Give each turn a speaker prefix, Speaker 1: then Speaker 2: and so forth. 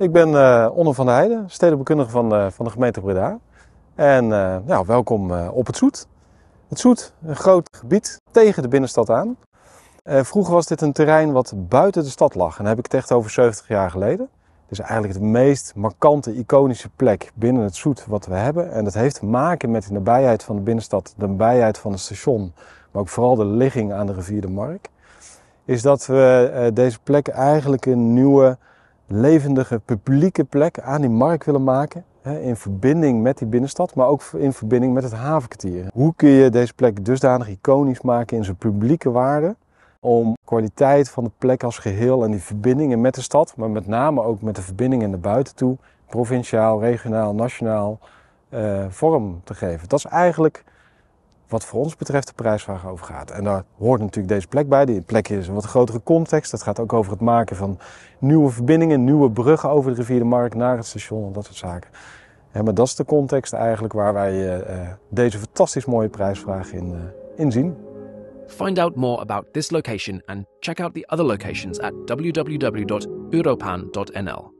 Speaker 1: Ik ben uh, Onno van der Heijden, stedenbekundige van, eh, van de gemeente Breda. En eh, nou, welkom op het Zoet. Het Zoet, een groot gebied tegen de binnenstad aan. vroeger was dit een terrein wat buiten de stad lag. En dan heb ik het echt over 70 jaar geleden. Het is eigenlijk de meest markante, iconische plek binnen het Zoet wat we hebben. En dat heeft te maken met de nabijheid van de binnenstad, de nabijheid van het station. Maar ook vooral de ligging aan de rivier de Mark. Is dat we deze plek eigenlijk een nieuwe levendige publieke plek aan die markt willen maken. In verbinding met die binnenstad, maar ook in verbinding met het havenkwartier. Hoe kun je deze plek dusdanig iconisch maken in zijn publieke waarde? Om kwaliteit van de plek als geheel en die verbindingen met de stad, maar met name ook met de verbindingen naar buiten toe, provinciaal, regionaal, nationaal, eh, vorm te geven. Dat is eigenlijk wat voor ons betreft de prijsvraag over gaat. En daar hoort natuurlijk deze plek bij. Die plek is een wat grotere context. Dat gaat ook over het maken van nieuwe verbindingen, nieuwe bruggen over de rivier de Markt, naar het station en dat soort zaken. maar dat is de context eigenlijk waar wij eh, eh, deze fantastisch mooie prijsvraag in, uh, in zien.
Speaker 2: Find out more about this location and check out the other locations at www.europan.nl.